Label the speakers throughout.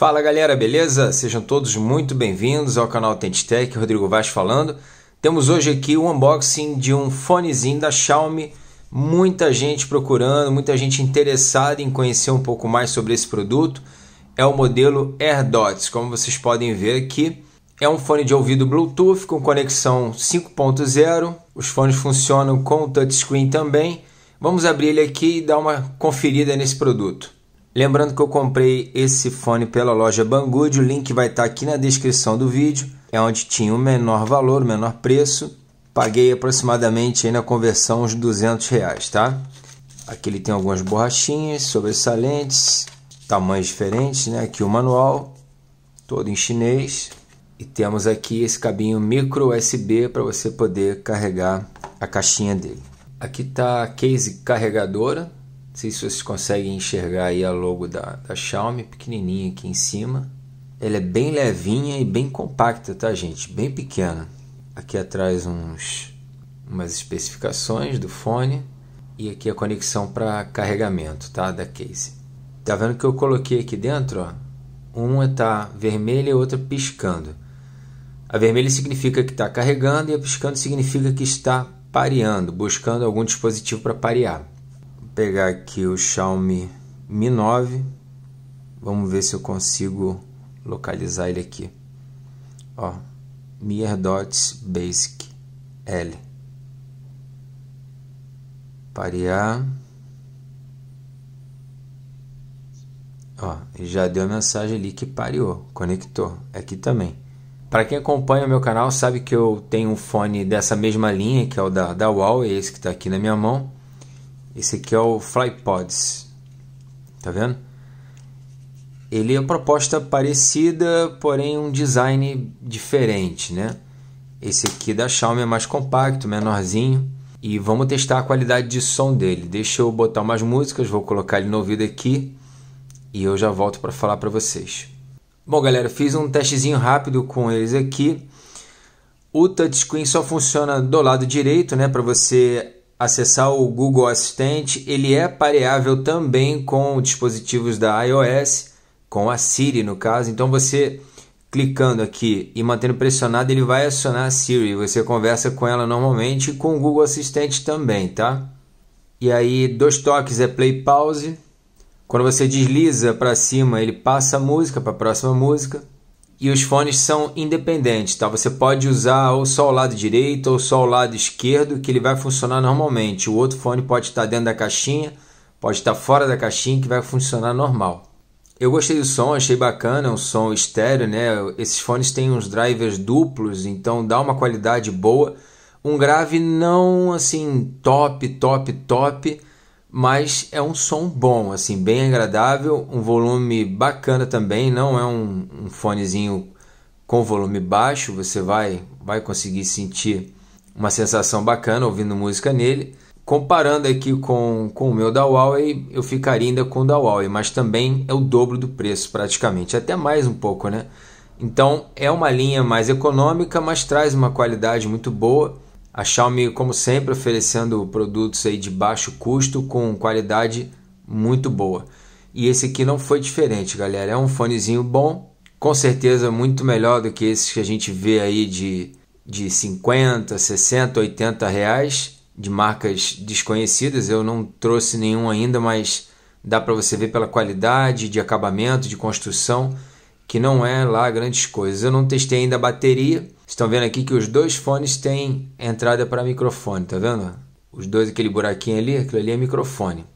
Speaker 1: Fala galera, beleza? Sejam todos muito bem-vindos ao canal Tech, Rodrigo Vaz falando. Temos hoje aqui o um unboxing de um fonezinho da Xiaomi. Muita gente procurando, muita gente interessada em conhecer um pouco mais sobre esse produto. É o modelo AirDots, como vocês podem ver aqui. É um fone de ouvido Bluetooth com conexão 5.0. Os fones funcionam com touchscreen também. Vamos abrir ele aqui e dar uma conferida nesse produto. Lembrando que eu comprei esse fone pela loja Banggood, o link vai estar aqui na descrição do vídeo. É onde tinha o menor valor, o menor preço. Paguei aproximadamente aí na conversão uns 200 reais, tá? Aqui ele tem algumas borrachinhas sobressalentes, tamanhos diferentes, né? Aqui o manual, todo em chinês. E temos aqui esse cabinho micro USB para você poder carregar a caixinha dele. Aqui está a case carregadora, não sei se vocês conseguem enxergar aí a logo da, da Xiaomi, pequenininha aqui em cima. Ela é bem levinha e bem compacta, tá, gente? Bem pequena. Aqui atrás uns umas especificações do fone e aqui a conexão para carregamento, tá, da case. Tá vendo que eu coloquei aqui dentro, ó? Uma tá vermelha e outra piscando. A vermelha significa que está carregando e a piscando significa que está pareando, buscando algum dispositivo para parear pegar aqui o Xiaomi Mi 9. Vamos ver se eu consigo localizar ele aqui. Ó, Mi AirDots Basic L. Parear. Ó, já deu a mensagem ali que pareou, conectou. Aqui também. Para quem acompanha o meu canal sabe que eu tenho um fone dessa mesma linha, que é o da, da Huawei, esse que está aqui na minha mão. Esse aqui é o Flypods. Tá vendo? Ele é uma proposta parecida, porém um design diferente, né? Esse aqui da Xiaomi é mais compacto, menorzinho. E vamos testar a qualidade de som dele. Deixa eu botar umas músicas, vou colocar ele no ouvido aqui e eu já volto para falar para vocês. Bom, galera, fiz um testezinho rápido com eles aqui. O touchscreen só funciona do lado direito, né, para você acessar o Google Assistente, ele é pareável também com dispositivos da iOS, com a Siri no caso. Então você clicando aqui e mantendo pressionado, ele vai acionar a Siri. Você conversa com ela normalmente e com o Google Assistente também, tá? E aí dois toques é play pause. Quando você desliza para cima, ele passa a música para a próxima música e os fones são independentes, tá? Você pode usar ou só o lado direito ou só o lado esquerdo que ele vai funcionar normalmente. O outro fone pode estar dentro da caixinha, pode estar fora da caixinha que vai funcionar normal. Eu gostei do som, achei bacana, é um som estéreo, né? Esses fones têm uns drivers duplos, então dá uma qualidade boa. Um grave não assim top, top, top, mas é um som bom, assim, bem agradável, um volume bacana também, não é um, um fonezinho com volume baixo, você vai vai conseguir sentir uma sensação bacana ouvindo música nele. Comparando aqui com, com o meu da Huawei, eu ficaria ainda com o da Huawei, mas também é o dobro do preço praticamente, até mais um pouco, né? Então é uma linha mais econômica, mas traz uma qualidade muito boa a Xiaomi, como sempre, oferecendo produtos aí de baixo custo com qualidade muito boa. E esse aqui não foi diferente, galera. É um fonezinho bom, com certeza muito melhor do que esses que a gente vê aí de, de 50, 60, 80 reais de marcas desconhecidas. Eu não trouxe nenhum ainda, mas dá para você ver pela qualidade de acabamento, de construção, que não é lá grandes coisas. Eu não testei ainda a bateria Estão vendo aqui que os dois fones têm entrada para microfone, tá vendo? Os dois, aquele buraquinho ali, aquilo ali é microfone.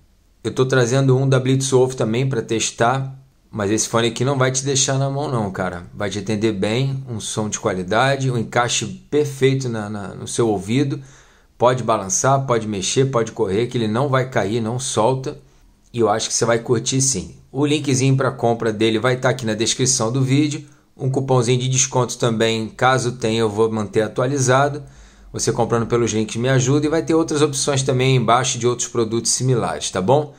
Speaker 1: Eu estou trazendo um da Blitzwolf também para testar, mas esse fone aqui não vai te deixar na mão não, cara. Vai te atender bem, um som de qualidade, um encaixe perfeito na, na, no seu ouvido. Pode balançar, pode mexer, pode correr, que ele não vai cair, não solta. E eu acho que você vai curtir sim. O linkzinho para compra dele vai estar tá aqui na descrição do vídeo um cupomzinho de desconto também, caso tenha, eu vou manter atualizado. Você comprando pelos links me ajuda e vai ter outras opções também embaixo de outros produtos similares, tá bom?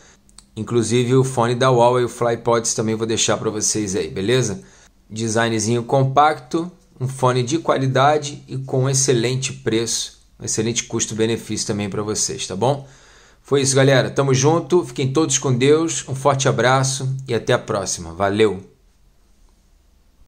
Speaker 1: Inclusive o fone da Huawei, o FlyPods também vou deixar para vocês aí, beleza? Designzinho compacto, um fone de qualidade e com excelente preço, excelente custo-benefício também para vocês, tá bom? Foi isso, galera. Tamo junto. Fiquem todos com Deus. Um forte abraço e até a próxima. Valeu.